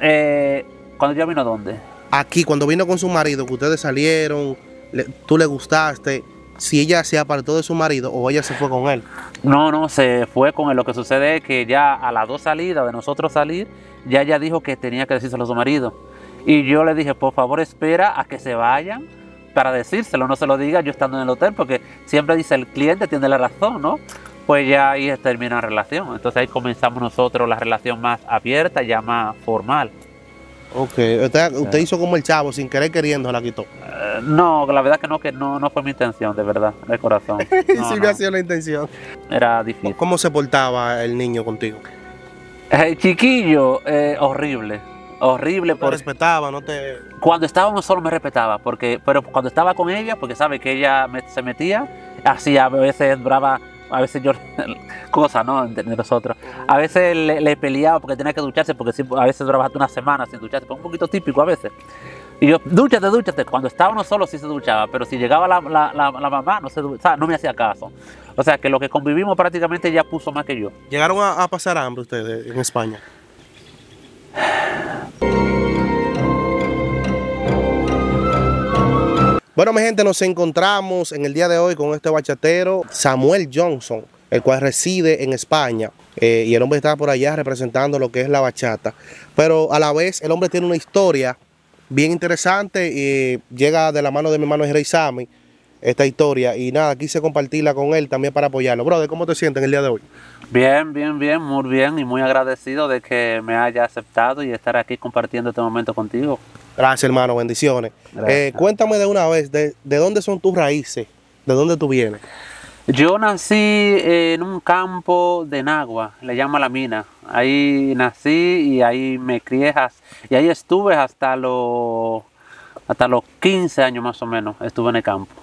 Eh, ¿Cuando ella vino dónde? Aquí, cuando vino con su marido, que ustedes salieron, tú le gustaste, si ella se apartó de su marido o ella se fue con él. No, no, se fue con él. Lo que sucede es que ya a las dos salidas de nosotros salir, ya ella dijo que tenía que decírselo a su marido. Y yo le dije, por favor, espera a que se vayan para decírselo, no se lo diga yo estando en el hotel, porque siempre dice el cliente tiene la razón, ¿no? pues ya ahí termina la relación. Entonces ahí comenzamos nosotros la relación más abierta, ya más formal. Ok, usted, hizo como el chavo, sin querer queriendo la quitó. Eh, no, la verdad que no, que no, fue mi intención, de verdad, de corazón. Sí, sí, no. ha sido la intención. Era difícil. ¿Cómo se portaba el niño contigo? El eh, chiquillo, eh, horrible horrible. No respetaba, no te... Cuando estábamos solo me respetaba, porque, pero cuando estaba con ella, porque sabe que ella se metía, así a veces brava a veces yo, cosa, ¿no? Entre nosotros. A veces le, peleaba porque tenía que ducharse, porque a veces trabajaste una semana sin ducharse, pues un poquito típico a veces. Y yo, dúchate, dúchate. Cuando estábamos solos sí se duchaba, pero si llegaba la, mamá, no, se, o no me hacía caso. O sea, que lo que convivimos prácticamente ya puso más que yo. ¿Llegaron a, a pasar hambre ustedes en España? Bueno, mi gente, nos encontramos en el día de hoy con este bachatero Samuel Johnson, el cual reside en España. Eh, y el hombre está por allá representando lo que es la bachata. Pero a la vez, el hombre tiene una historia bien interesante y llega de la mano de mi hermano Jerry Sami esta historia y nada, quise compartirla con él también para apoyarlo. Brother, ¿cómo te sientes en el día de hoy? Bien, bien, bien, muy bien y muy agradecido de que me haya aceptado y estar aquí compartiendo este momento contigo. Gracias, hermano, bendiciones. Eh, cuéntame de una vez, de, dónde son tus raíces? ¿De dónde tú vienes? Yo nací en un campo de Nagua, le llama La Mina. Ahí nací y ahí me crié y ahí estuve hasta los hasta los 15 años más o menos, estuve en el campo.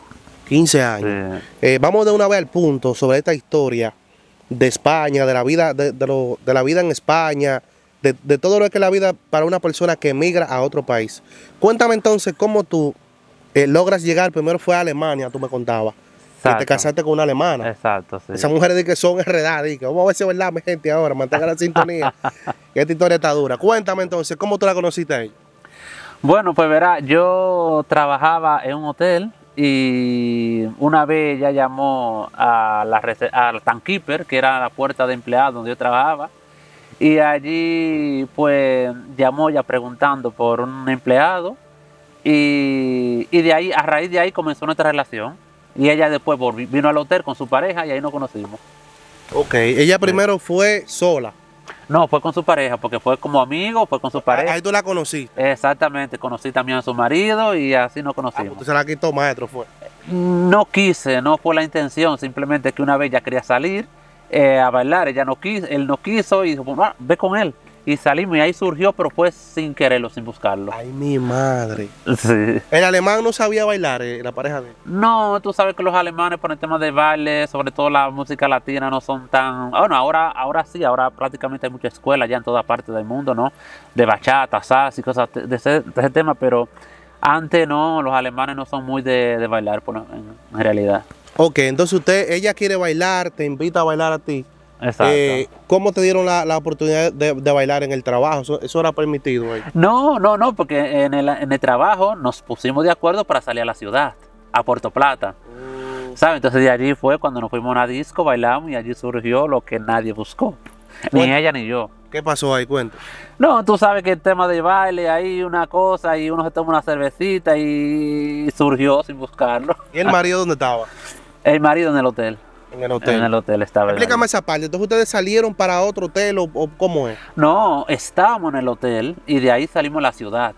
15 años. Eh, vamos de una vez al punto sobre esta historia de España, de la vida, de, la vida en España, de, todo lo que es la vida para una persona que emigra a otro país. Cuéntame entonces cómo tú eh, logras llegar. Primero fue a Alemania, tú me contabas. te casaste con una alemana. Exacto, sí. Esas mujeres que son heredadas. Que vamos a ver si es verdad, mi gente, ahora. Mantenga la sintonía. esta historia está dura. Cuéntame entonces, ¿cómo tú la conociste ahí. Bueno, pues verá, yo trabajaba en un hotel y una vez ella llamó a la, al Tankeeper, que era la puerta de empleado donde yo trabajaba, y allí pues llamó ya preguntando por un empleado y, de ahí, a raíz de ahí comenzó nuestra relación y ella después vino al hotel con su pareja y ahí nos conocimos. Ok, ella primero fue sola. No, fue con su pareja, porque fue como amigo, fue con su ah, pareja. Ahí tú la conocí. Exactamente, conocí también a su marido y así nos ah, pues conocimos. Ah, ¿Tú se la quitó maestro fue? No quise, no fue la intención, simplemente que una vez ella quería salir eh, a bailar, ella no quiso, él no quiso y dijo, ah, ve con él y salimos y ahí surgió, pero fue sin quererlo, sin buscarlo. Ay, mi madre. Sí. ¿El alemán no sabía bailar, eh, la pareja de No, tú sabes que los alemanes por el tema de baile, sobre todo la música latina, no son tan... Ah, bueno, ahora, ahora sí, ahora prácticamente hay mucha escuela ya en toda parte del mundo, ¿no? De bachata, salsa y cosas de ese, tema, pero antes no, los alemanes no son muy de, bailar en, en realidad. Ok, entonces usted, ella quiere bailar, te invita a bailar a ti. Eh, ¿Cómo te dieron la, oportunidad de, bailar en el trabajo? ¿Eso, era permitido ahí? No, no, no, porque en el, trabajo nos pusimos de acuerdo para salir a la ciudad, a Puerto Plata. Mm. ¿Sabes? Entonces de allí fue cuando nos fuimos a una disco, bailamos y allí surgió lo que nadie buscó. ni ella ni yo. ¿Qué pasó ahí? Cuento. No, tú sabes que el tema de baile, ahí una cosa, y uno se toma una cervecita y surgió sin buscarlo. ¿Y el marido dónde estaba? El marido en el hotel. En el hotel. Explícame esa parte. Entonces ustedes salieron para otro hotel o, cómo es. No, estábamos en el hotel y de ahí salimos a la ciudad.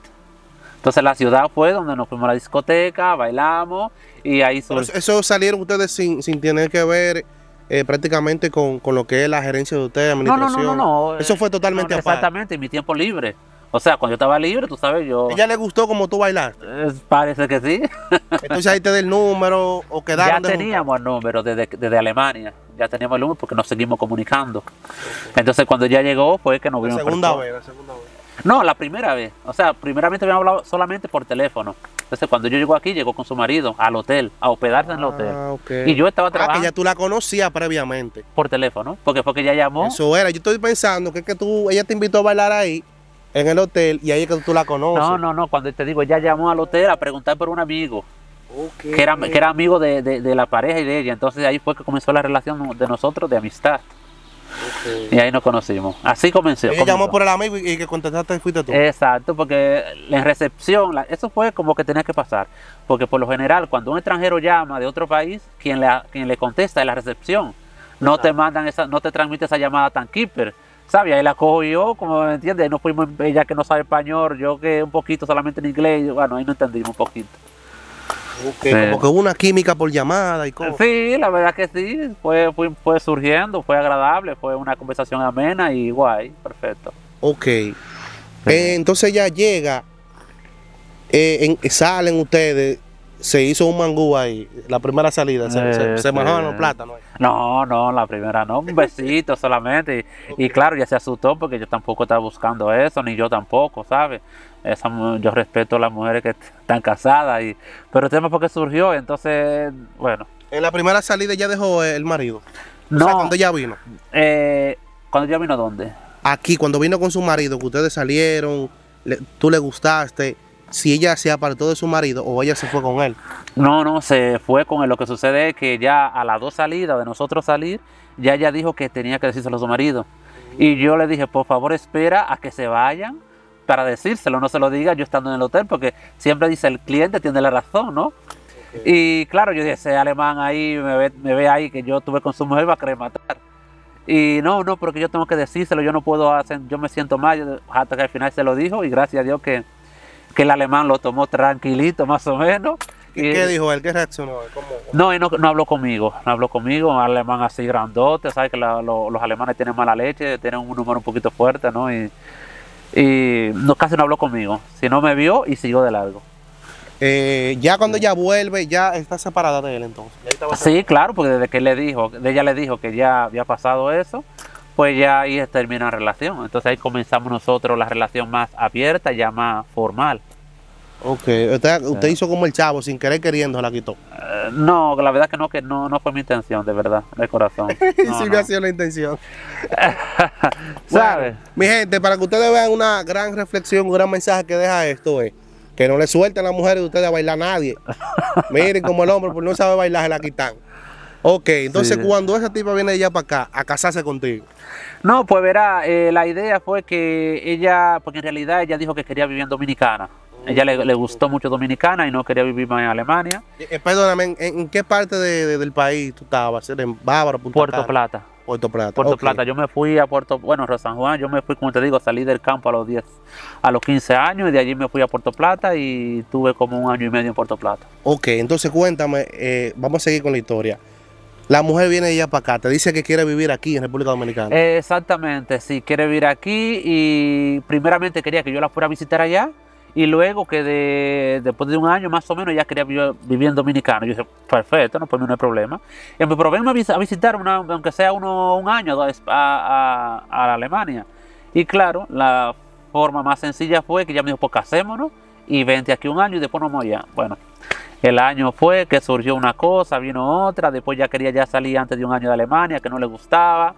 Entonces la ciudad fue donde nos fuimos a la discoteca, bailamos y ahí... Eso salieron ustedes sin, sin tener que ver eh, prácticamente con, lo que es la gerencia de ustedes, administración. No, no, no, no, Eso fue eh, totalmente Exactamente, mi tiempo libre. O sea, cuando yo estaba libre, tú sabes, yo. ¿Ella le gustó como tú bailaste? parece que sí. Entonces ahí te del número o quedaron. Ya teníamos el número desde, Alemania. Ya teníamos el número porque nos seguimos comunicando. Entonces cuando ya llegó fue que nos vimos. La segunda vez, la segunda vez. No, la primera vez. O sea, primeramente habíamos hablado solamente por teléfono. Entonces, cuando yo llego aquí, llegó con su marido al hotel, a hospedarse en el hotel. Ah, y yo estaba trabajando. Ah, que ya tú la conocías previamente. Por teléfono, porque fue que ella llamó. Eso era. Yo estoy pensando que, es que tú, ella te invitó a bailar ahí en el hotel y ahí es que tú la conoces. No, no, no, cuando te digo, ella llamó al hotel a preguntar por un amigo. Que, era, que era amigo de, de, la pareja y de ella. Entonces ahí fue que comenzó la relación de nosotros de amistad. Y ahí nos conocimos. Así comenzó. Ella llamó por el amigo y, que contestaste y fuiste tú. Exacto, porque en recepción, eso fue como que tenía que pasar. Porque por lo general, cuando un extranjero llama de otro país, quien, le quien le contesta es la recepción. No te mandan esa, no te transmite esa llamada tan keeper ¿sabes? Ahí la cojo yo, como me entiendes, no fuimos, ella que no sabe español, yo que un poquito solamente en inglés, bueno, ahí no entendimos un poquito. Okay, Como que hubo una química por llamada y cosas. Sí, la verdad que sí, fue, fue, surgiendo, fue agradable, fue una conversación amena y guay, perfecto. Ok. Eh, entonces ya llega, eh, salen ustedes, se hizo un mangú ahí, la primera salida, se, los este, plátanos. No, no, la primera no, un besito solamente. Y, claro, ya se asustó porque yo tampoco estaba buscando eso, ni yo tampoco, ¿sabes? yo respeto a las mujeres que están casadas, y, pero el tema fue que surgió, entonces, bueno. ¿En la primera salida ya dejó el marido? No. cuando ya vino? Eh, ¿Cuándo ya vino dónde? Aquí, cuando vino con su marido, que ustedes salieron, tú le gustaste si ella se apartó de su marido o ella se fue con él. No, no, se fue con él. Lo que sucede es que ya a las dos salidas de nosotros salir, ya ella dijo que tenía que decírselo a su marido. Y yo le dije, por favor, espera a que se vayan para decírselo, no se lo diga yo estando en el hotel, porque siempre dice el cliente tiene la razón, ¿no? Y claro, yo dije, ese alemán ahí me ve, ahí que yo tuve con su mujer, va a querer matar. Y no, no, porque yo tengo que decírselo, yo no puedo hacer, yo me siento mal, hasta que al final se lo dijo y gracias a Dios que, que el alemán lo tomó tranquilito más o menos. ¿Y, qué dijo él? ¿Qué reaccionó No, él no, no, habló conmigo, no habló conmigo, un alemán así grandote, sabe que los alemanes tienen mala leche, tienen un humor un poquito fuerte, ¿no? Y, no, casi no habló conmigo, si no me vio y siguió de largo. Eh, ya cuando ella vuelve, ya está separada de él entonces. Sí, claro, porque desde que le dijo, de ella le dijo que ya había pasado eso, pues ya ahí termina la relación. Entonces ahí comenzamos nosotros la relación más abierta, ya más formal. Ok, usted, hizo como el chavo, sin querer queriendo la quitó. Eh, no, la verdad que no, que no, no fue mi intención, de verdad, de corazón. No, sí ha sido la intención. ¿Sabes? mi gente, para que ustedes vean una gran reflexión, un gran mensaje que deja esto es eh, que no le suelten a la mujer de ustedes a bailar a nadie. Miren como el hombre, por no sabe bailar, se la quitan. Ok, entonces cuando esa tipa viene ella para acá a casarse contigo. No, pues verá, eh, la idea fue que ella, porque en realidad ella dijo que quería vivir en Dominicana. Ella le, gustó mucho Dominicana y no quería vivir más en Alemania. Eh, eh, perdóname, ¿en, qué parte del país tú estabas? ¿En Bávaro, Punta Puerto Plata. Puerto Plata. Puerto Plata. Yo me fui a Puerto, bueno, a San Juan, yo me fui, como te digo, salí del campo a los 10, a los 15 años y de allí me fui a Puerto Plata y tuve como un año y medio en Puerto Plata. Ok, entonces cuéntame, vamos a seguir con la historia. La mujer viene ya para acá, te dice que quiere vivir aquí en República Dominicana. exactamente, sí, quiere vivir aquí y primeramente quería que yo la fuera a visitar allá y luego que de, después de un año más o menos ya quería vivir en Dominicana. Yo dije, perfecto, no, pues no hay problema. Y problema probé a visitar, aunque sea uno, un año, a, a, Alemania. Y claro, la forma más sencilla fue que ya me dijo, pues casémonos y vente aquí un año y después nos vamos allá. Bueno, el año fue que surgió una cosa, vino otra, después ya quería ya salir antes de un año de Alemania, que no le gustaba,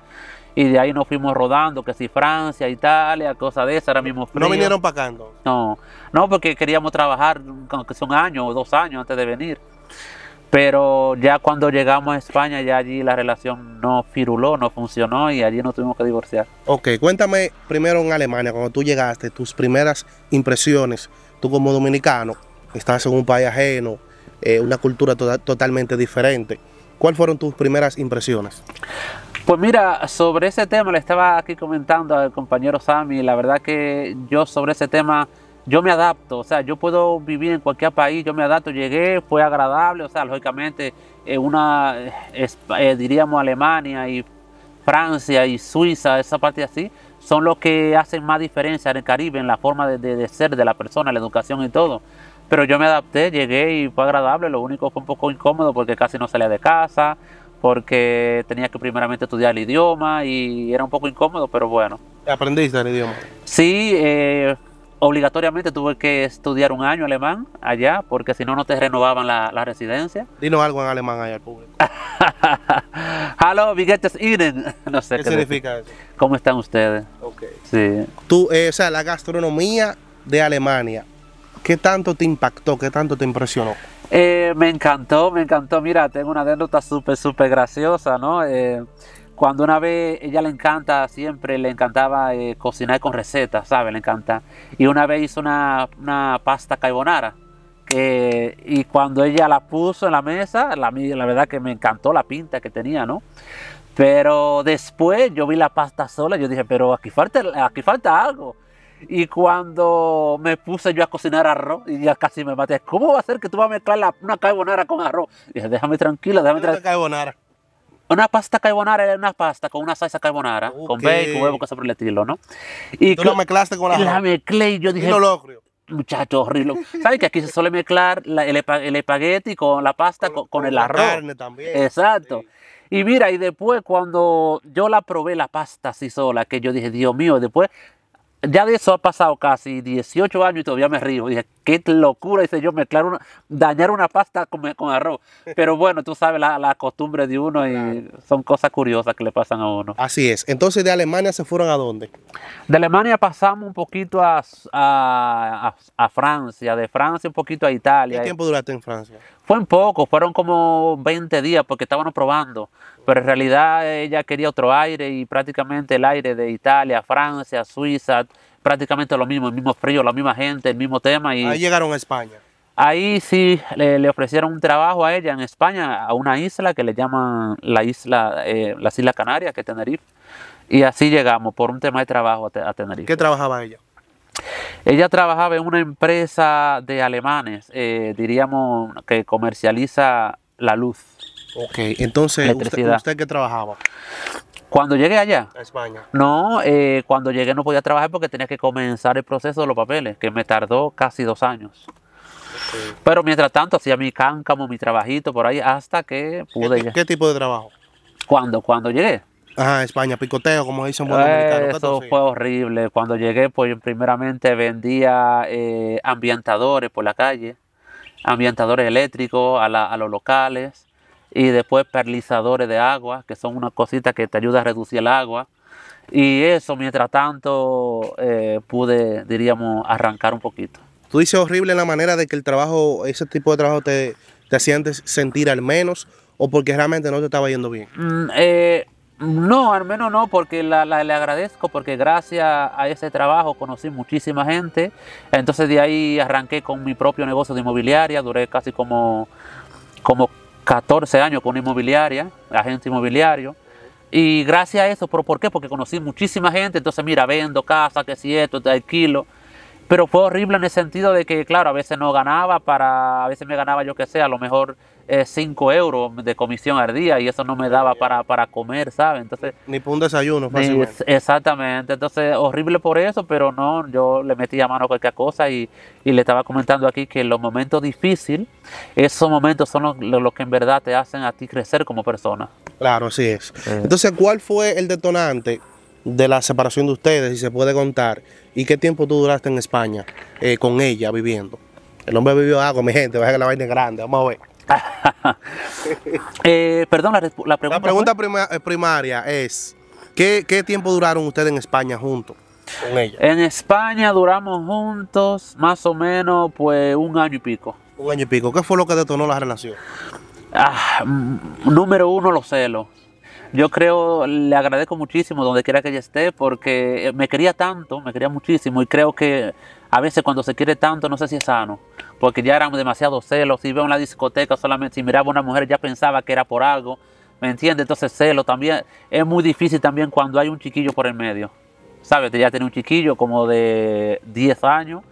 y de ahí nos fuimos rodando, que si Francia, Italia, cosa de esa, ahora mismo ¿No vinieron para acá No, no, porque queríamos trabajar, aunque son años o dos años antes de venir. Pero ya cuando llegamos a España, ya allí la relación no firuló, no funcionó y allí nos tuvimos que divorciar. Ok, cuéntame primero en Alemania, cuando tú llegaste, tus primeras impresiones, tú como dominicano, estás en un país ajeno, eh, una cultura totalmente diferente. ¿Cuáles fueron tus primeras impresiones? Pues mira, sobre ese tema le estaba aquí comentando al compañero Sami, la verdad que yo sobre ese tema, yo me adapto, o sea, yo puedo vivir en cualquier país, yo me adapto, llegué, fue agradable, o sea, lógicamente eh, una, eh, diríamos Alemania y Francia y Suiza, esa parte así, son los que hacen más diferencia en el Caribe, en la forma de ser de la persona, la educación y todo. Pero yo me adapté, llegué y fue agradable, lo único fue un poco incómodo porque casi no salía de casa, porque tenía que primeramente estudiar el idioma y era un poco incómodo, pero bueno. ¿Aprendiste el idioma? Sí, eh, obligatoriamente tuve que estudiar un año alemán allá, porque si no, no te renovaban la, residencia. Dinos algo en alemán allá al público. Hallo, wie qué, significa eso. ¿Cómo están ustedes? Ok. Sí. Tú, eh, o sea, la gastronomía de Alemania, ¿Qué tanto te impactó? ¿Qué tanto te impresionó? Eh, me encantó, me encantó. Mira, tengo una anécdota súper, súper graciosa, ¿no? Eh, cuando una vez ella le encanta, siempre le encantaba eh, cocinar con recetas, ¿sabes? Le encanta. Y una vez hizo una, pasta carbonara. y cuando ella la puso en la mesa, la, la verdad que me encantó la pinta que tenía, ¿no? Pero después yo vi la pasta sola y yo dije, pero aquí falta, aquí falta algo. Y cuando me puse yo a cocinar arroz, y ya casi me maté, ¿cómo va a ser que tú vas a mezclar una carbonara con arroz? Y dije, déjame tranquila, déjame tranquila. Una pasta carbonara era una pasta con una salsa carbonara, con bacon, huevo, cosas por el estilo, ¿no? Y ¿Tú la mezclaste con la La mezclé y yo dije... No lo creo. Muchachos, horrible. ¿Sabes que aquí se suele mezclar el, espagueti con la pasta, con, con el la arroz? carne también. Exacto. Y mira, y después cuando yo la probé la pasta así sola, que yo dije, Dios mío, después ya de eso ha pasado casi 18 años y todavía me río. Dije, qué locura, dice yo, mezclar una, dañar una pasta con, arroz. Pero bueno, tú sabes la, la costumbre de uno y son cosas curiosas que le pasan a uno. Así es. Entonces, ¿de Alemania se fueron a dónde? De Alemania pasamos un poquito a, a, a Francia, de Francia un poquito a Italia. ¿Qué tiempo duraste en Francia? Fue Fueron poco, fueron como 20 días porque estábamos probando, pero en realidad ella quería otro aire y prácticamente el aire de Italia, Francia, Suiza, prácticamente lo mismo, el mismo frío, la misma gente, el mismo tema. Y ahí llegaron a España. Ahí sí le, ofrecieron un trabajo a ella en España, a una isla que le llaman la isla, eh, las Islas Canarias, que es Tenerife. Y así llegamos por un tema de trabajo a Tenerife. ¿Qué trabajaba ella? Ella trabajaba en una empresa de alemanes, eh, diríamos que comercializa la luz. Ok, entonces, ¿usted, ¿usted qué trabajaba? Cuando llegué allá. España. No, eh, cuando llegué no podía trabajar porque tenía que comenzar el proceso de los papeles, que me tardó casi dos años. Pero mientras tanto hacía mi cáncamo, mi trabajito por ahí, hasta que pude llegar. ¿Qué tipo de trabajo? Cuando, cuando llegué. Ajá, España, picoteo, como dicen buenos Eso fue horrible. Cuando llegué, pues primeramente vendía eh, ambientadores por la calle, ambientadores eléctricos a, los locales y después perlizadores de agua, que son unas cositas que te ayudan a reducir el agua. Y eso, mientras tanto, eh, pude, diríamos, arrancar un poquito. Tú dices horrible la manera de que el trabajo, ese tipo de trabajo te, te hacía sentir al menos, o porque realmente no te estaba yendo bien. Mm, eh, no, al menos no, porque la, le agradezco, porque gracias a ese trabajo conocí muchísima gente. Entonces de ahí arranqué con mi propio negocio de inmobiliaria, duré casi como, como 14 años con inmobiliaria, agente inmobiliario. Y gracias a eso, ¿por qué? Porque conocí muchísima gente, entonces mira, vendo casa, que si esto, te alquilo. Pero fue horrible en el sentido de que, claro, a veces no ganaba para, a veces me ganaba yo que sé, a lo mejor 5 eh, euros de comisión al día y eso no me daba para, comer, ¿sabes? Entonces, ni para un desayuno, exactamente, entonces horrible por eso, pero no, yo le metí a mano a cualquier cosa y, le estaba comentando aquí que los momentos difíciles, esos momentos son los, que en verdad te hacen a ti crecer como persona. Claro, así es. Entonces, ¿cuál fue el detonante? de la separación de ustedes, si se puede contar, y qué tiempo tú duraste en España eh, con ella viviendo. El hombre vivió algo, mi gente, vaya que la vaina grande, vamos a ver. eh, perdón, la, pregunta. Eh, primaria es: ¿qué, tiempo duraron ustedes en España juntos? Con ella? En España duramos juntos más o menos pues un año y pico. Un año y pico. ¿Qué fue lo que detonó la relación? Ah, mm, número uno, los celos. Yo creo, le agradezco muchísimo donde quiera que ella esté porque eh, me quería tanto, me quería muchísimo y creo que a veces cuando se quiere tanto no sé si es sano porque ya eran demasiado celos. Si veo en una discoteca solamente, si miraba una mujer ya pensaba que era por algo. ¿Me entiendes? Entonces celo también. Es muy difícil también cuando hay un chiquillo por el medio. ¿Sabes? Ya tenía un chiquillo como de 10 años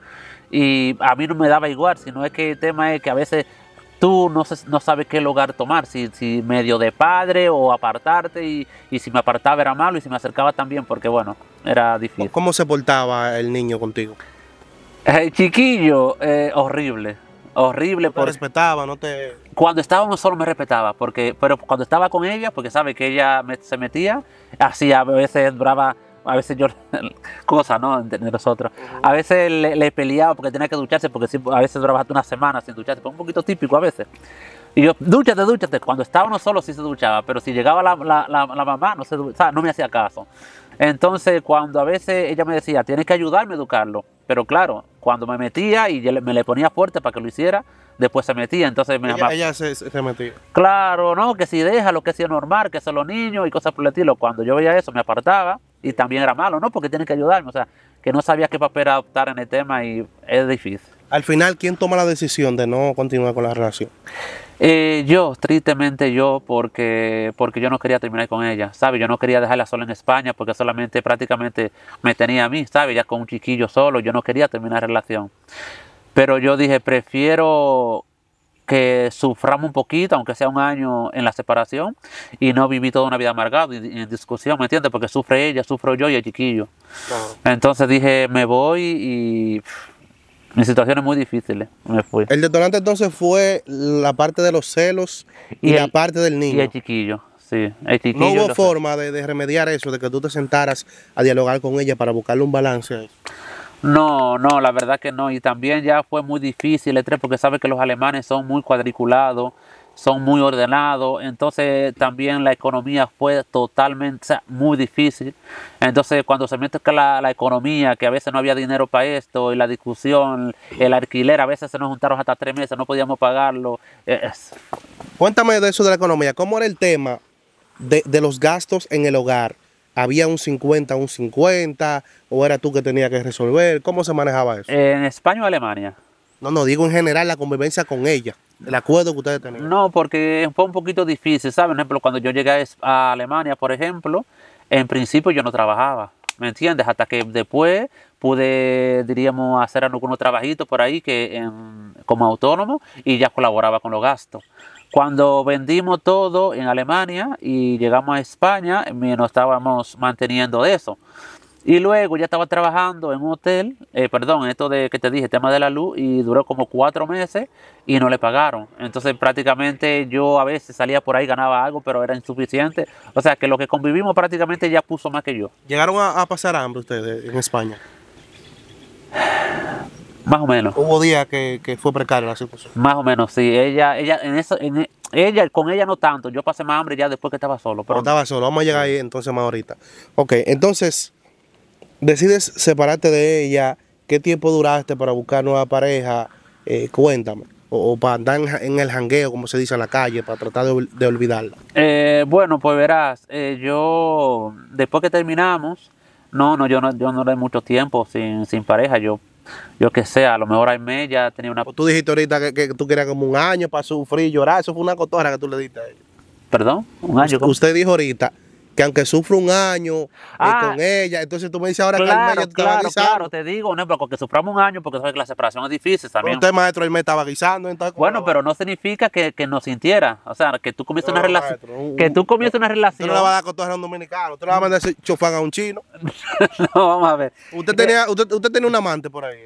y a mí no me daba igual, sino es que el tema es que a veces tú no, no sabes qué lugar tomar, si, medio de padre o apartarte, y, y, si me apartaba era malo y si me acercaba también, porque bueno, era difícil. ¿Cómo se portaba el niño contigo? El eh, chiquillo, eh, horrible. Horrible. por... respetaba, no te. Cuando estábamos solo me respetaba, porque, pero cuando estaba con ella, porque sabe que ella se metía, así a veces brava, a veces yo. cosa, ¿no? Entre nosotros. A veces le, peleaba porque tenía que ducharse, porque a veces duraba una semana sin ducharse, fue un poquito típico a veces. Y yo, dúchate, dúchate. Cuando estábamos solos sí se duchaba, pero si llegaba la, mamá, no, se, no me hacía caso. Entonces, cuando a veces ella me decía, tienes que ayudarme a educarlo, pero claro, cuando me metía y me le ponía fuerte para que lo hiciera, después se metía, entonces me Ella, ella se, metía. Claro, no, que si deja lo que sea normal, que son los niños y cosas por el estilo. Cuando yo veía eso, me apartaba y también era malo, ¿no? Porque tienes que ayudarme, o sea, que no sabía qué papel adoptar en el tema y es difícil. Al final, ¿quién toma la decisión de no continuar con la relación? Eh, yo, tristemente yo, porque, porque yo no quería terminar con ella, ¿sabes? Yo no quería dejarla sola en España porque solamente prácticamente me tenía a mí, ¿sabes? Ya con un chiquillo solo, yo no quería terminar la relación. Pero yo dije, prefiero que suframos un poquito, aunque sea un año en la separación, y no viví toda una vida amargada en discusión, ¿me entiendes? Porque sufre ella, sufro yo y el chiquillo. Entonces dije, me voy y mi situación muy difíciles eh. me fui. El detonante entonces fue la parte de los celos y, la parte del niño. Y el chiquillo, sí. El chiquillo no hubo forma de, remediar eso, de que tú te sentaras a dialogar con ella para buscarle un balance No, no, la verdad que no. Y también ya fue muy difícil el eh, porque sabe que los alemanes son muy cuadriculados son muy ordenados, entonces también la economía fue totalmente muy difícil. Entonces cuando se mete la, la economía, que a veces no había dinero para esto, y la discusión, el alquiler, a veces se nos juntaron hasta tres meses, no podíamos pagarlo. Eh, Cuéntame de eso de la economía, ¿cómo era el tema de, de los gastos en el hogar? había un 50, un 50, o era tú que tenías que resolver? ¿Cómo se manejaba eso? ¿En España o Alemania? No, no, digo en general la convivencia con ella el acuerdo que ustedes tenían. No, porque fue un poquito difícil, ¿sabes? Por ejemplo, cuando yo llegué a Alemania, por ejemplo, en principio yo no trabajaba, ¿me entiendes? Hasta que después pude, diríamos, hacer algunos trabajitos por ahí que como autónomo y ya colaboraba con los gastos. Cuando vendimos todo en Alemania y llegamos a España, nos estábamos manteniendo eso. Y luego ya estaba trabajando en un hotel, eh, perdón, esto de que te dije, tema de la luz, y duró como cuatro meses y no le pagaron. Entonces prácticamente yo a veces salía por ahí, ganaba algo, pero era insuficiente. O sea que lo que convivimos prácticamente ya puso más que yo. ¿Llegaron a, pasar hambre ustedes en España? Más o menos. Hubo días que, fue precario la situación. Más o menos, sí. Ella, ella, en eso, en, e, ella, con ella no tanto. Yo pasé más hambre ya después que estaba solo. Pero, estaba solo. Vamos a llegar ahí entonces más ahorita. Ok, entonces decides separarte de ella, ¿qué tiempo duraste para buscar nueva pareja? Eh, cuéntame. O, para andar en el jangueo, como se dice en la calle, para tratar de, olvidarla. Eh, bueno, pues verás, eh, yo, después que terminamos, no, no, yo no, yo no le mucho tiempo sin, sin pareja, yo yo que sé, a lo mejor hay mes ya tenía una... Tú dijiste ahorita que, tú querías como un año para sufrir, y llorar, eso fue una cotorra que tú le diste a ella. ¿Perdón? ¿Un año? usted dijo ahorita que aunque sufra un año eh, ah. con ella, entonces tú me dices ahora claro, que tú claro, te Claro, te digo, no, pero porque suframos un año, porque sabes que la separación es difícil también. usted, maestro, él me estaba guisando. bueno, pero no significa que, que no sintiera. O sea, que tú comiences una relación. Que tú comiences una relación. Tú no la vas a dar con todo los dominicano, tú la vas a mandar chofán a un chino. no, vamos a ver. Usted tenía, usted, usted tenía un amante por ahí.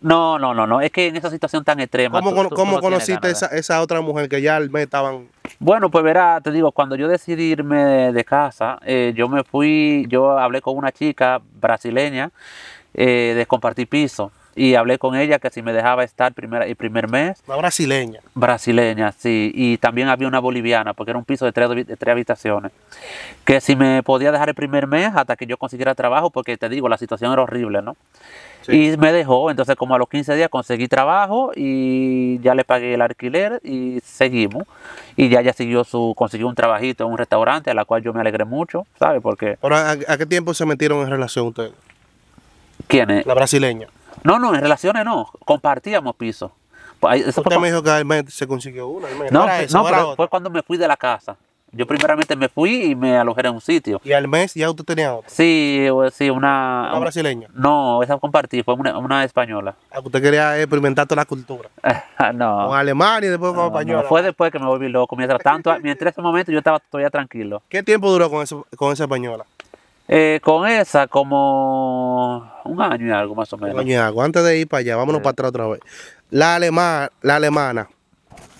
No, no, no, no. Es que en esa situación tan extrema. ¿Cómo, conociste esa, esa, otra mujer que ya al mes estaban? Bueno, pues verá, te digo, cuando yo decidí irme de, casa, eh, yo me fui, yo hablé con una chica brasileña eh, de compartir piso y hablé con ella que si me dejaba estar primera el primer mes. La brasileña. Brasileña, sí. Y también había una boliviana, porque era un piso de tres, habitaciones. Que si me podía dejar el primer mes hasta que yo consiguiera trabajo, porque te digo, la situación era horrible, ¿no? Y me dejó, entonces como a los 15 días conseguí trabajo y ya le pagué el alquiler y seguimos. Y ya ella siguió su, consiguió un trabajito en un restaurante, a la cual yo me alegré mucho, ¿sabes? Porque... Ahora, ¿a, a qué tiempo se metieron en relación ustedes? ¿Quién es? La brasileña. No, no, en relaciones no. Compartíamos piso. Pues usted me dijo que al mes se consiguió uno. Mes. No, no fue cuando me fui de la casa. Yo primeramente me fui y me alojé en un sitio. ¿Y al mes ya usted tenía otra. Sí, sí, una... ¿Una brasileña? No, esa compartí, fue una, española. Ah, usted quería experimentar toda la cultura. no. Con Alemania y después con española. No, fue después que me volví loco. Mientras tanto, mientras ese momento yo estaba todavía tranquilo. ¿Qué tiempo duró con esa española? Eh, con esa como un año y algo más o menos. Un año y algo. Antes de ir para allá, vámonos para atrás otra vez. La, alema, la alemana,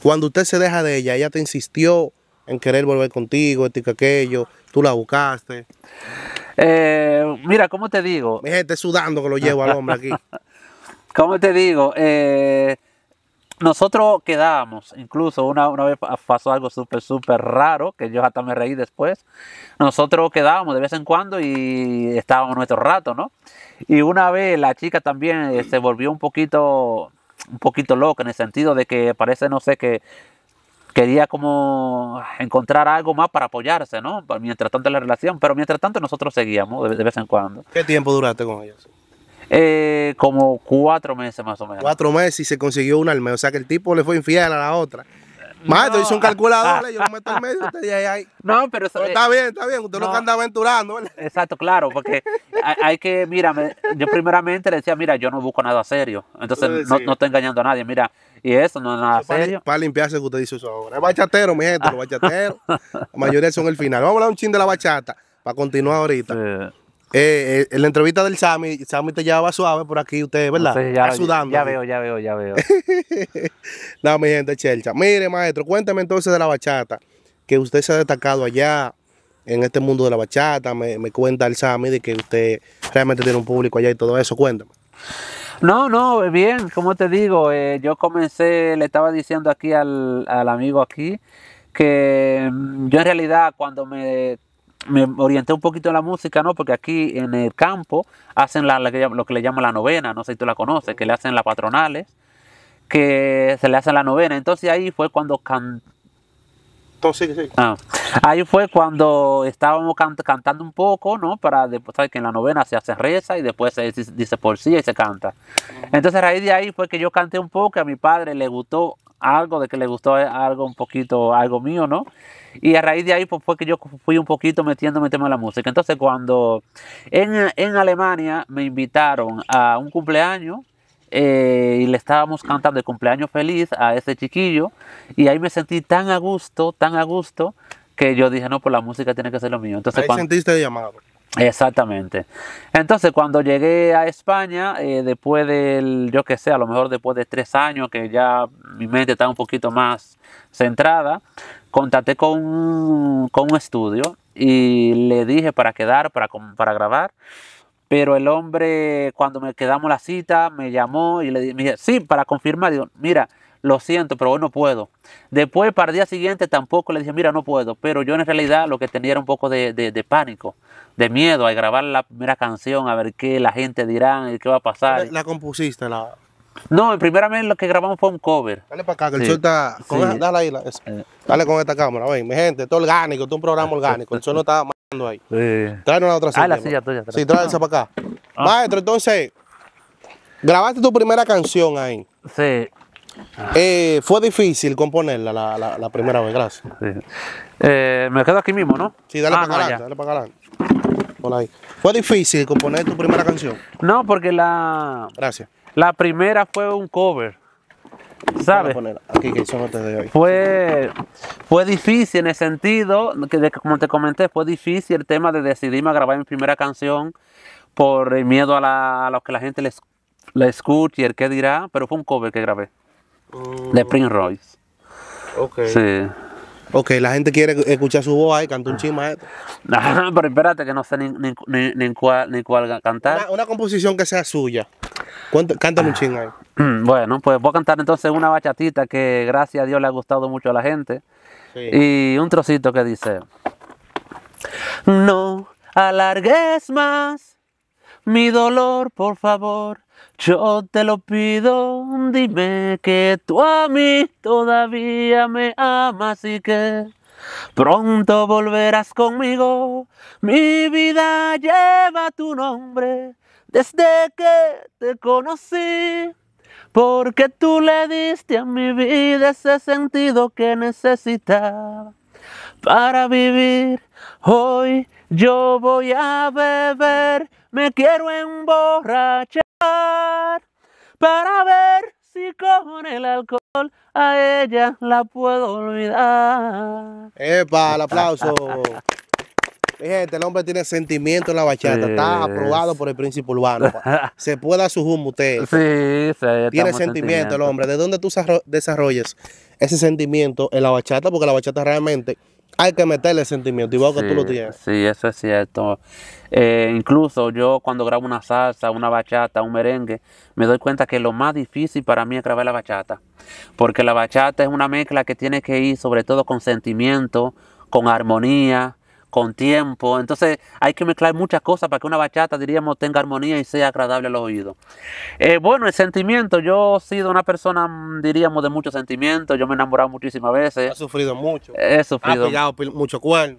cuando usted se deja de ella, ella te insistió en querer volver contigo, este y aquello, tú la buscaste. Eh, mira, ¿cómo te digo? Mi gente sudando que lo llevo al hombre aquí. ¿Cómo te digo? Eh, nosotros quedábamos, incluso una, una vez pasó algo súper, súper raro, que yo hasta me reí después. Nosotros quedábamos de vez en cuando y estábamos nuestro rato, ¿no? Y una vez la chica también eh, se volvió un poquito, un poquito loca en el sentido de que parece, no sé, que quería como encontrar algo más para apoyarse, ¿no? Mientras tanto la relación, pero mientras tanto nosotros seguíamos de, vez en cuando. ¿Qué tiempo duraste con ellos? Eh, como cuatro meses más o menos. Cuatro meses y se consiguió un al mes. O sea que el tipo le fue infiel a la otra. Más, tú hizo un calculador, yo lo meto en medio, usted ahí. No, pero, está bien, está bien, usted no, lo que anda aventurando. Exacto, claro, porque hay, que, mira, yo primeramente le decía, mira, yo no busco nada serio, entonces no, estoy engañando a nadie, mira, y eso no es nada serio. Para, limpiarse que usted dice eso ahora. Es bachatero, mi gente, los bachateros, la mayoría son el final. Vamos a hablar un chin de la bachata, para continuar ahorita. Eh, eh, en la entrevista del Sami, Sami te llevaba suave por aquí, usted, ¿verdad? ya, sudando. Ya, veo, ya veo, ya veo. no, mi gente, chelcha. Mire, maestro, cuéntame entonces de la bachata, que usted se ha destacado allá en este mundo de la bachata. Me, cuenta el Sami de que usted realmente tiene un público allá y todo eso. Cuéntame. No, no, bien, como te digo, eh, yo comencé, le estaba diciendo aquí al amigo aquí, que mm, yo en realidad cuando me me orienté un poquito en la música, ¿no? Porque aquí en el campo hacen lo que le llaman la novena, no sé si tú la conoces, que le hacen las patronales, que se le hacen la novena. Entonces ahí fue cuando can... Ah, ahí fue cuando estábamos cantando un poco, ¿no? Para Que en la novena se hace reza y después se dice, por sí y se canta. Entonces a raíz de ahí fue que yo canté un poco, a mi padre le gustó algo de que le gustó eh, algo un poquito, algo mío, ¿no? Y a raíz de ahí pues, fue que yo fui un poquito metiéndome en tema de la música. Entonces cuando en, Alemania me invitaron a un cumpleaños, eh, y le estábamos cantando el cumpleaños feliz a ese chiquillo y ahí me sentí tan a gusto, tan a gusto que yo dije, no, pues la música tiene que ser lo mío. Entonces, ahí sentiste Exactamente. Entonces, cuando llegué a España, eh, después del, yo que sé, a lo mejor después de tres años, que ya mi mente está un poquito más centrada, contacté con un, estudio y le dije para quedar, para, para grabar. Pero el hombre, cuando me quedamos la cita, me llamó y le dije, sí, para confirmar, digo, mira, lo siento, pero hoy no puedo. Después, para el día siguiente, tampoco le dije, mira, no puedo. Pero yo en realidad lo que tenía era un poco de pánico de miedo a grabar la primera canción, a ver qué la gente dirá y qué va a pasar. ¿La, compusiste? La... No, vez lo que grabamos fue un cover. Dale para acá, que el sol está. dale ahí, eh. dale con esta cámara, ven, mi gente, todo orgánico, es un programa orgánico, el sol no está matando ahí. Sí. Tráenos la otra silla. Ah, la silla tuya. Sí, esa para acá. Ah. Maestro, entonces, grabaste tu primera canción ahí. Sí. Eh, fue difícil componerla la, primera vez, gracias. Eh, me quedo aquí mismo, ¿no? Sí, dale ah, para adelante, dale para adelante ahí. ¿Fue difícil componer tu primera canción? No, porque la. Gracias. La primera fue un cover. ¿Sabes? Fue, fue difícil en el sentido, que como te comenté, fue difícil el tema de decidirme a grabar mi primera canción por el miedo a, la, lo que la gente le, escuche y el qué dirá, pero fue un cover que grabé de mm. Prince Royce. Ok. Sí. Ok, la gente quiere escuchar su voz ahí, canta un a esto. pero espérate, que no sé ni, cuál, cantar. Una, composición que sea suya. Canta un ah. chingo ahí. Bueno, pues voy a cantar entonces una bachatita que gracias a Dios le ha gustado mucho a la gente. Y un trocito que dice: No alargues más mi dolor, por favor. Yo te lo pido, dime que tú a mí todavía me amas y que pronto volverás conmigo. Mi vida lleva tu nombre desde que te conocí, porque tú le diste a mi vida ese sentido que necesitaba para vivir. Hoy yo voy a beber me quiero emborrachar para ver si con el alcohol a ella la puedo olvidar. ¡Epa! El aplauso. Fíjate, el hombre tiene sentimiento en la bachata. Está aprobado por el príncipe urbano. Se puede a su humo usted. Sí, sí. Tiene sentimiento el hombre. ¿De dónde tú desarrollas ese sentimiento en la bachata? Porque la bachata realmente hay que meterle sentimiento, igual que tú lo tienes. Sí, eso es cierto. Eh, incluso yo cuando grabo una salsa, una bachata, un merengue, me doy cuenta que lo más difícil para mí es grabar la bachata. Porque la bachata es una mezcla que tiene que ir sobre todo con sentimiento, con armonía, con tiempo. Entonces hay que mezclar muchas cosas para que una bachata, diríamos, tenga armonía y sea agradable a los oídos. Eh, bueno, el sentimiento. Yo he sido una persona, mm, diríamos, de muchos sentimientos. Yo me he enamorado muchísimas veces. ha sufrido mucho. He sufrido. Ha pillado mucho cuerno.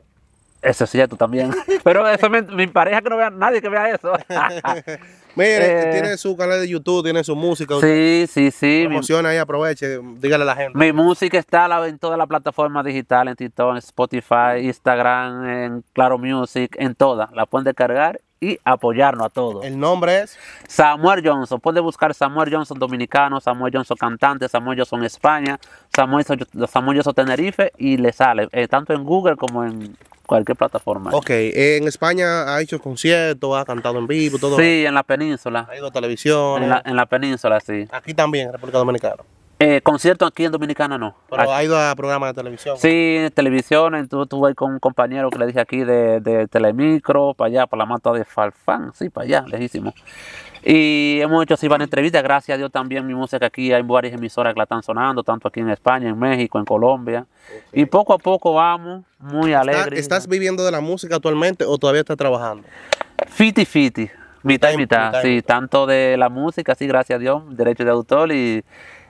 Eso es cierto también. Pero eso mi, mi pareja que no vea, nadie que vea eso. Mire, eh, tiene su canal de YouTube, tiene su música. Sí, sí, sí. emociona ahí, aproveche, dígale a la gente. Mi música está en todas las plataformas digitales, en TikTok, en Spotify, Instagram, en Claro Music, en todas. La pueden descargar y apoyarnos a todos. El nombre es Samuel Johnson. Puede buscar Samuel Johnson dominicano, Samuel Johnson cantante, Samuel Johnson España, Samuel, Samuel Johnson Tenerife y le sale, eh, tanto en Google como en cualquier plataforma. Ok, en España ha hecho conciertos, ha cantado en vivo, todo. Sí, en la península. Ha ido a televisión. En la, en la península, sí. Aquí también, en República Dominicana. Eh, concierto aquí en Dominicana no. Pero ha ido a programas de televisión. Sí, en televisión. Estuve con un compañero que le dije aquí de, Telemicro, para allá, para la mata de Falfán, sí, para allá, lejísimo. Y hemos hecho así varias entrevistas. Gracias a Dios también mi música aquí. Hay varias emisoras que la están sonando, tanto aquí en España, en México, en Colombia. Y poco a poco vamos, muy alegre, ¿Estás viviendo de la música actualmente o todavía estás trabajando? Fiti, fiti. Mitad y mitad, sí, tanto de la música, sí, gracias a Dios, derecho de autor y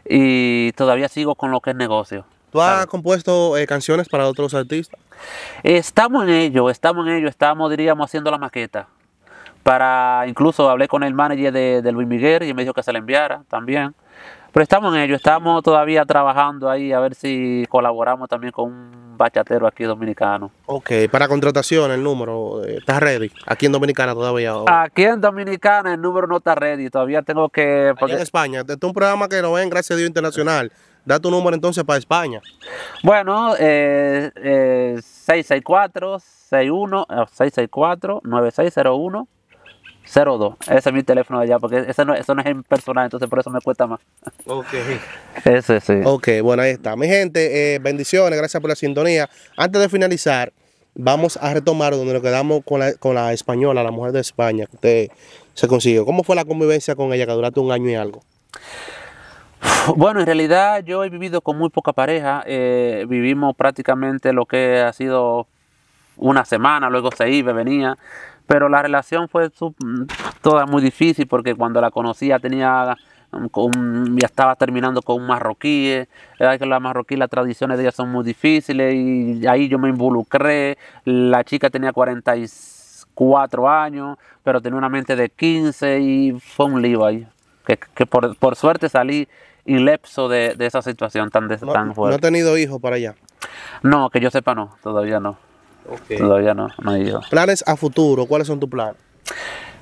y todavía sigo con lo que es negocio. ¿Tú has compuesto eh, canciones para otros artistas? Estamos en ello, estamos en ello, estamos, diríamos, haciendo la maqueta. Para, incluso hablé con el manager de, Luis Miguel y me dijo que se la enviara también. Pero estamos en ello, estamos todavía trabajando ahí a ver si colaboramos también con un bachatero aquí dominicano. Ok, para contratación el número, eh, ¿está ready? Aquí en Dominicana todavía. Aquí en Dominicana el número no está ready, todavía tengo que... Porque... en España, este es un programa que lo ven, gracias a Dios, internacional. Da tu número entonces para España. Bueno, eh, 664-61, eh, 664-9601. 02. Ese es mi teléfono allá, porque ese no, eso no es en personal, entonces por eso me cuesta más. Ok. Ese sí. Ok, bueno, ahí está. Mi gente, eh, bendiciones, gracias por la sintonía. Antes de finalizar, vamos a retomar donde nos quedamos con la, con la española, la mujer de España, que usted se consiguió. ¿Cómo fue la convivencia con ella, que duraste un año y algo? Bueno, en realidad yo he vivido con muy poca pareja. Eh, vivimos prácticamente lo que ha sido una semana, luego se iba, venía. Pero la relación fue mm, toda muy difícil porque cuando la conocía tenía mm, ya estaba terminando con un marroquíes, eh, que la marroquí las tradiciones de ellas son muy difíciles y ahí yo me involucré, la chica tenía 44 años, pero tenía una mente de 15 y fue un lío ahí, que, por, suerte salí ilepso de, de esa situación tan, tan fuerte. ¿No ha tenido hijos para allá? No, que yo sepa no, todavía no. Todavía no, no ¿Planes a futuro? ¿Cuáles son tus planes?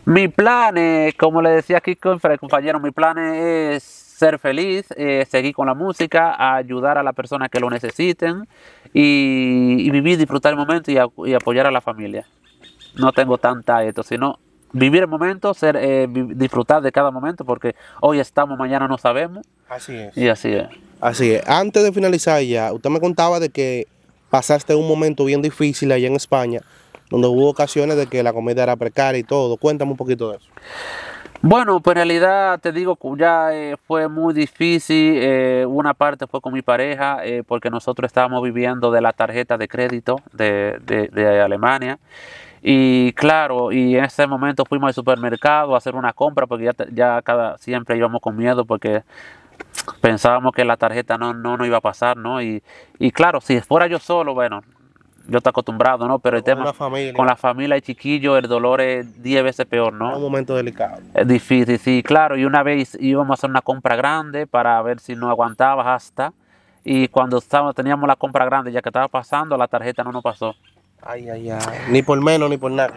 Mi plan es, como le decía aquí con compañero, mi plan es ser feliz, eh, seguir con la música, ayudar a las personas que lo necesiten y, vivir, disfrutar el momento y, apoyar a la familia. No tengo tanta esto, sino vivir el momento, ser, eh, disfrutar de cada momento, porque hoy estamos, mañana no sabemos. Así es. Y así es. Así es. Antes de finalizar ya, usted me contaba de que pasaste un momento bien difícil allá en España, donde hubo ocasiones de que la comida era precaria y todo. Cuéntame un poquito de eso. Bueno, pues en realidad te digo, ya eh, fue muy difícil. Eh, una parte fue con mi pareja, eh, porque nosotros estábamos viviendo de la tarjeta de crédito de, Alemania. Y claro, y en ese momento fuimos al supermercado a hacer una compra, porque ya, ya cada, siempre íbamos con miedo, porque pensábamos que la tarjeta no no, no iba a pasar, ¿no? Y, y claro, si fuera yo solo, bueno, yo está acostumbrado, ¿no? Pero el tema con la familia y chiquillo, el dolor es 10 veces peor, ¿no? un momento delicado. Es difícil, sí, claro. Y una vez íbamos a hacer una compra grande para ver si no aguantabas hasta. Y cuando estábamos, teníamos la compra grande, ya que estaba pasando, la tarjeta no nos pasó. ay, ay. Ni por menos, ni por nada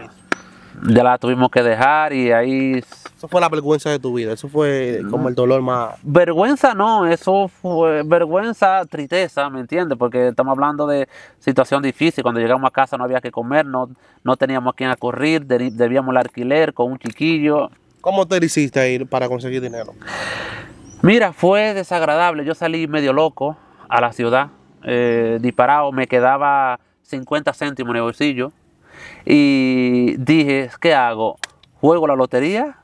ya la tuvimos que dejar y ahí... Eso fue la vergüenza de tu vida, eso fue como el dolor más... Vergüenza no, eso fue vergüenza, tristeza, ¿me entiendes? Porque estamos hablando de situación difícil, cuando llegamos a casa no había que comer, no, no teníamos a quién acorrir, debíamos el alquiler con un chiquillo. ¿Cómo te hiciste ir para conseguir dinero? Mira, fue desagradable, yo salí medio loco a la ciudad, eh, disparado, me quedaba 50 céntimos en el bolsillo y dije, ¿qué hago? ¿Juego la lotería?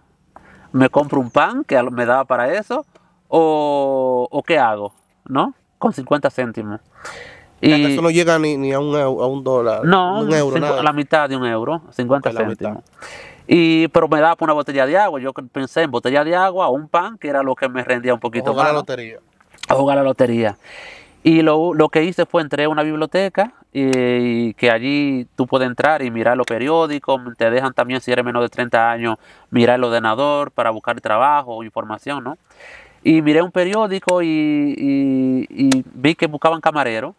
¿Me compro un pan que me daba para eso? ¿O, qué hago? ¿No? Con 50 céntimos. Y eso no llega ni, a, un, a, un, dólar. No, un la mitad de un euro, 50 céntimos. Y, pero me daba por una botella de agua. Yo pensé en botella de agua o un pan, que era lo que me rendía un poquito más. A jugar la lotería. A jugar la lotería. Y lo, que hice fue entré a una biblioteca y, que allí tú puedes entrar y mirar los periódicos, te dejan también si eres menos de 30 años mirar el ordenador para buscar trabajo o información, ¿no? Y miré un periódico y, vi que buscaban camarero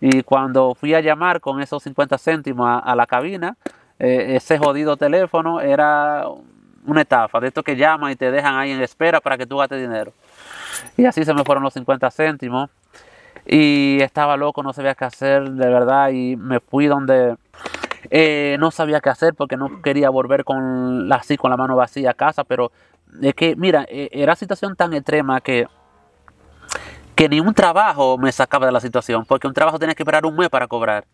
y cuando fui a llamar con esos 50 céntimos a, la cabina, eh, ese jodido teléfono era una estafa, de esto que llaman y te dejan ahí en espera para que tú gastes dinero. Y así se me fueron los 50 céntimos y estaba loco, no sabía qué hacer, de verdad, y me fui donde eh, no sabía qué hacer porque no quería volver con la, así con la mano vacía a casa, pero es que, mira, e, era situación tan extrema que que ni un trabajo me sacaba de la situación, porque un trabajo tenía que esperar un mes para cobrar.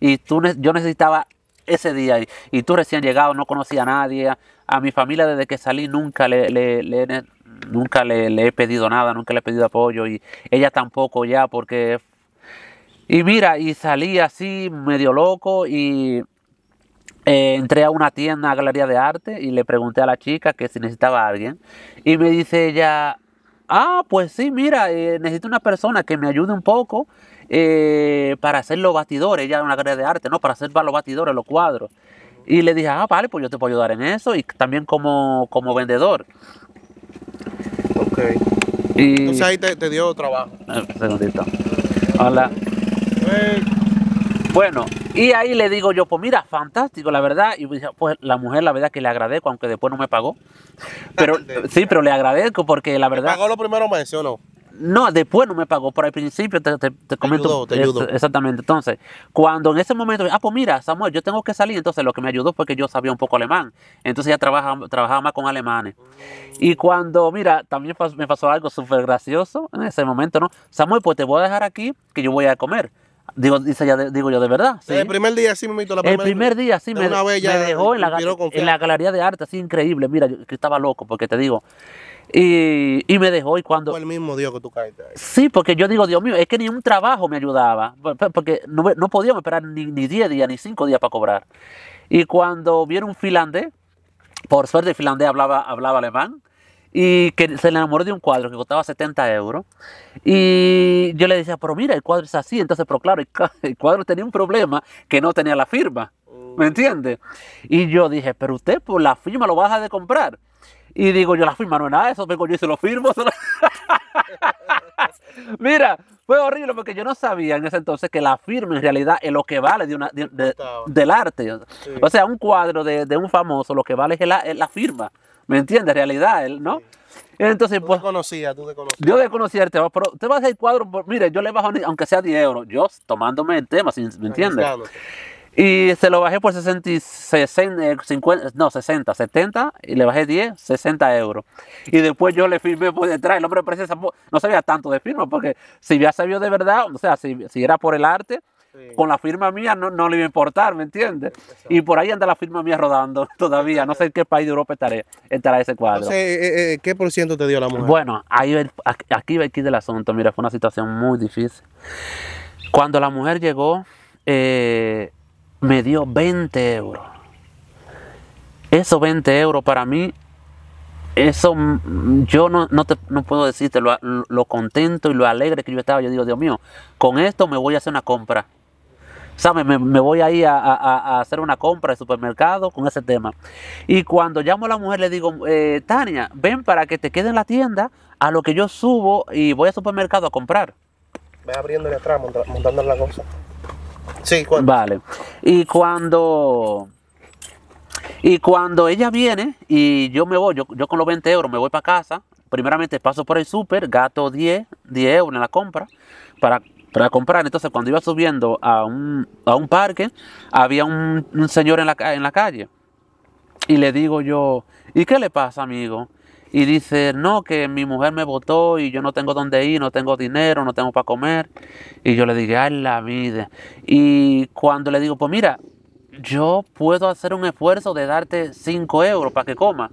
Y tú, yo necesitaba ese día y, tú recién llegado, no conocía a nadie, a, mi familia desde que salí nunca le, nunca le, he pedido nada, nunca le he pedido apoyo y ella tampoco ya porque... Y mira, y salí así medio loco y eh, entré a una tienda, a galería de arte y le pregunté a la chica que si necesitaba alguien y me dice ella, ah, pues sí, mira, eh, necesito una persona que me ayude un poco eh, para hacer los batidores, ella es una galería de arte, ¿no? Para hacer los batidores, los cuadros. Y le dije, ah, vale, pues yo te puedo ayudar en eso y también como, como vendedor. Ok. Entonces ahí te, dio trabajo. Un ah, segundito. Hola. Bueno, y ahí le digo yo, pues mira, fantástico, la verdad. Y pues, pues la mujer, la verdad que le agradezco, aunque después no me pagó. Pero sí, pero le agradezco porque la verdad. ¿Pagó los primeros meses o no? No, después no me pagó, por al principio te, te, comento. Te ayudó, exactamente. Entonces, cuando en ese momento, ah, pues mira, Samuel, yo tengo que salir. Entonces, lo que me ayudó fue que yo sabía un poco alemán. Entonces, ya trabajaba, trabajaba más con alemanes. Y cuando, mira, también me pasó algo súper gracioso en ese momento, ¿no? Samuel, pues te voy a dejar aquí que yo voy a comer. Digo, dice ya, digo yo, de verdad. El primer día sí me meto la primera, El primer día sí me, dejó en la, en galería de arte, así increíble. Mira, yo estaba loco, porque te digo. Y, me dejó. Y cuando, fue el mismo Dios que tú caíste ahí. Sí, porque yo digo, Dios mío, es que ni un trabajo me ayudaba, porque no, no podíamos esperar ni 10 días, ni 5 días para cobrar. Y cuando vieron un finlandés, por suerte el finlandés hablaba, hablaba alemán, y que se enamoró de un cuadro que costaba 70 euros. Y yo le decía, pero mira, el cuadro es así. Entonces, pero claro, el cuadro tenía un problema que no tenía la firma. ¿Me mm. entiendes? Y yo dije, pero usted por la firma lo vas a de comprar. Y digo, yo la firma no es nada, eso vengo yo y se lo firmo. Mira, fue horrible porque yo no sabía en ese entonces que la firma en realidad es lo que vale de una, del arte. O sea, un cuadro de, un famoso lo que vale es la, firma. ¿Me entiendes? En realidad, ¿no? Entonces, pues. yo conocía, tú te conocías. Yo te el tema, pero te vas a hacer cuadro. mire, yo le bajo, aunque sea 10 euros, yo tomándome el tema, ¿me entiendes? Y se lo bajé por 60, 60, 50, no, 60, 70 y le bajé 10, 60 euros. Y después yo le firmé por detrás. El hombre precisa, no sabía tanto de firma porque si ya sabía de verdad, o sea, si, era por el arte, con la firma mía no, no, le iba a importar, ¿me entiendes? Y por ahí anda la firma mía rodando todavía. No sé en qué país de Europa estaré, estará ese cuadro. Entonces, eh, eh, eh, ¿qué por ciento te dio la mujer? Bueno, ahí, aquí va aquí del asunto. Mira, fue una situación muy difícil. Cuando la mujer llegó, eh, me dio 20 euros. eso 20 euros para mí, eso mm, yo no, te, no puedo decirte lo, contento y lo alegre que yo estaba. Yo digo, Dios mío, con esto me voy a hacer una compra. ¿Sabes? Me, voy ahí a, ir a, hacer una compra de supermercado con ese tema. Y cuando llamo a la mujer, le digo, eh, Tania, ven para que te quede en la tienda a lo que yo subo y voy al supermercado a comprar. abriendo abriéndole atrás, montando la cosa. Vale. Y cuando. Y cuando ella viene y yo me voy, yo, con los 20 euros me voy para casa, primeramente paso por el súper, gato 10, 10 euros en la compra para, comprar. Entonces cuando iba subiendo a un, a un parque, había un, señor en la, en la calle. Y le digo yo, ¿y qué le pasa, amigo? y dice, no, que mi mujer me votó y yo no tengo dónde ir, no tengo dinero, no tengo para comer. Y yo le dije, ay, la vida. Y cuando le digo, pues mira, yo puedo hacer un esfuerzo de darte 5 euros para que comas.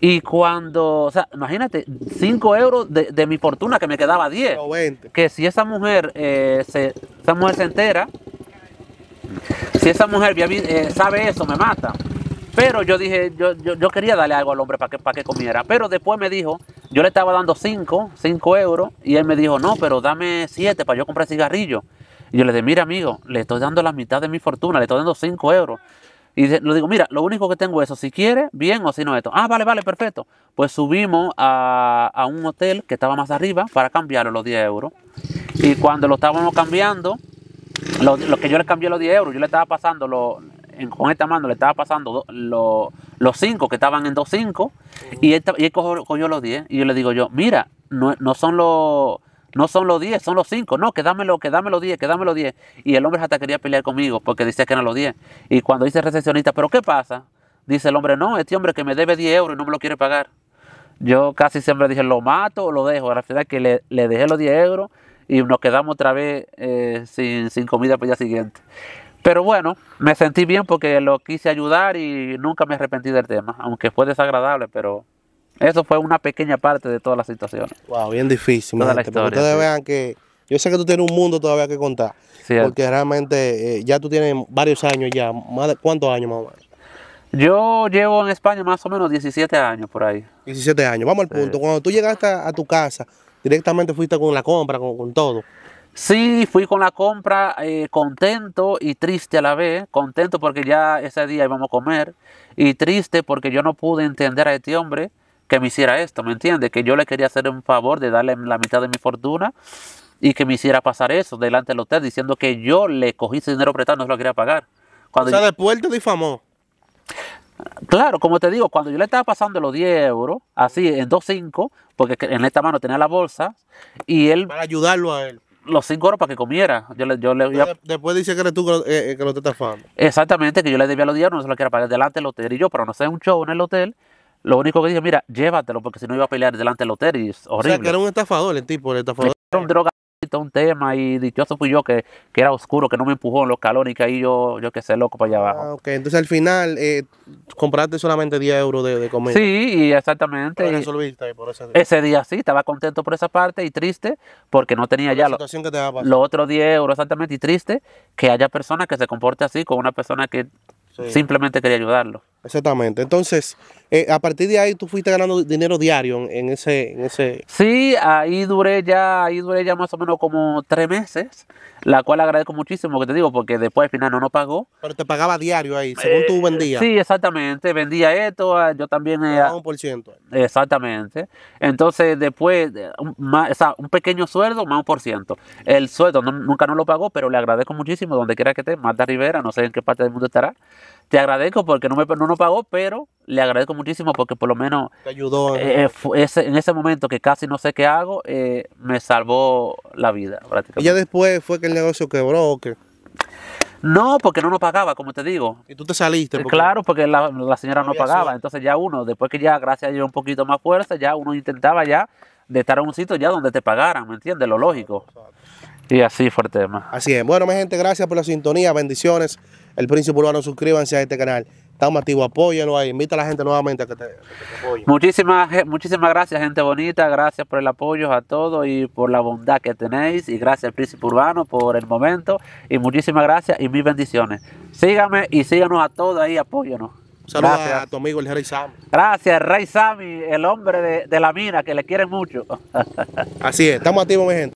Y cuando, o sea, imagínate, 5 euros de, mi fortuna que me quedaba 10. Que si eh, esa mujer, se, entera, si esa mujer eh, sabe eso, me mata. Pero yo dije, yo, yo, yo quería darle algo al hombre para que, para que comiera. Pero después me dijo, yo le estaba dando 5, 5 euros. Y él me dijo, no, pero dame 7 para yo comprar cigarrillo. Y yo le dije, mira amigo, le estoy dando la mitad de mi fortuna, le estoy dando 5 euros. Y le digo, mira, lo único que tengo es eso, si quiere, bien o si no esto. Ah, vale, vale, perfecto. Pues subimos a, un hotel que estaba más arriba para cambiar los 10 euros. Y cuando lo estábamos cambiando, lo, que yo le cambié los 10 euros, yo le estaba pasando los con esta mano le estaba pasando los 5 que estaban en dos 5 y él, y cogió, los 10 y yo le digo yo, mira, no, son los... No son los 10, son los 5. No, quédamelo, dame los 10, dame los 10. Y el hombre hasta quería pelear conmigo porque decía que eran los 10. Y cuando dice recepcionista, ¿pero qué pasa? Dice el hombre, no, este hombre que me debe 10 euros y no me lo quiere pagar. Yo casi siempre dije, lo mato o lo dejo. la verdad que le, dejé los 10 euros y nos quedamos otra vez eh, sin, sin comida para el día siguiente. Pero bueno, me sentí bien porque lo quise ayudar y nunca me arrepentí del tema, aunque fue desagradable, pero eso fue una pequeña parte de todas las situaciones. Wow, bien difícil. Toda la historia, vean que yo sé que tú tienes un mundo todavía que contar, porque realmente eh, ya tú tienes varios años ya, ¿cuántos años más o menos? Yo llevo en España más o menos 17 años por ahí. 17 años, vamos al punto. Cuando tú llegaste a, tu casa, directamente fuiste con la compra, con todo. Sí, fui con la compra eh, contento y triste a la vez. Contento porque ya ese día íbamos a comer. Y triste porque yo no pude entender a este hombre que me hiciera esto, ¿me entiendes? Que yo le quería hacer un favor de darle la mitad de mi fortuna y que me hiciera pasar eso delante del hotel diciendo que yo le cogí ese dinero prestado no se lo quería pagar. Cuando o sea, yo... después difamó. Claro, como te digo, cuando yo le estaba pasando los 10 euros, así en 2.5, porque en esta mano tenía la bolsa, y él... Para ayudarlo a él los cinco horas para que comiera. Yo le, yo le, Después dice que eres tú eh, eh, que lo, estás estafando. Exactamente, que yo le debía los diarios, no se lo quiera pagar delante del hotel. Y yo, para no hacer un show en el hotel, lo único que dije, mira, llévatelo, porque si no iba a pelear delante del hotel y es horrible. O sea, que era un estafador el tipo, el estafador. Era un droga un tema y dichoso fui yo que, era oscuro, que no me empujó en los calores y que ahí yo, yo que sé loco para allá abajo. Ah, entonces al final eh, compraste solamente 10 euros de, comer comida. Sí, y exactamente. ese, día. sí, estaba contento por esa parte y triste porque no tenía ya lo, los otros 10 euros exactamente y triste que haya personas que se comporte así con una persona que simplemente quería ayudarlo. Exactamente. Entonces, eh, a partir de ahí tú fuiste ganando dinero diario en, ese, en ese. Sí, ahí duré ya, ahí duré ya más o menos como tres meses, la cual agradezco muchísimo que te digo, porque después al final no nos pagó. Pero te pagaba diario ahí, según tú eh, vendías. Sí, exactamente. Vendía esto, ah, yo también. Eh, un por ciento. Exactamente. Entonces, después, eh, más, o sea, un pequeño sueldo más un por ciento. El sueldo nunca no lo pagó, pero le agradezco muchísimo, donde quiera que esté, Marta Rivera, no sé en qué parte del mundo estará te agradezco porque no me no, pagó, pero le agradezco muchísimo porque por lo menos ayudó eh, eh, en ese momento que casi no sé qué hago, eh, me salvó la vida prácticamente. ¿Y ya después fue que el negocio quebró o qué? No, porque no nos pagaba, como te digo. ¿Y tú te saliste? Porque claro, porque la, señora no, pagaba. Entonces ya uno, después que ya, gracias a Dios, un poquito más fuerza, ya uno intentaba ya de estar en un sitio ya donde te pagaran, ¿me entiendes? Lo lógico. Y así fue el tema. Así es. Bueno, mi gente, gracias por la sintonía. Bendiciones. El Príncipe Urbano, suscríbanse a este canal. Estamos activos, apóyanos ahí. Invita a la gente nuevamente a que te, Muchísimas, muchísimas gracias, gente bonita. Gracias por el apoyo a todos y por la bondad que tenéis. Y gracias al Príncipe Urbano por el momento. Y muchísimas gracias y mis bendiciones. Síganme y síganos a todos ahí, apóyanos. Saludos a tu amigo el Rey Sammy. Gracias, Rey Sammy, el hombre de, de la mina, que le quiere mucho. Así es, estamos activos, mi gente.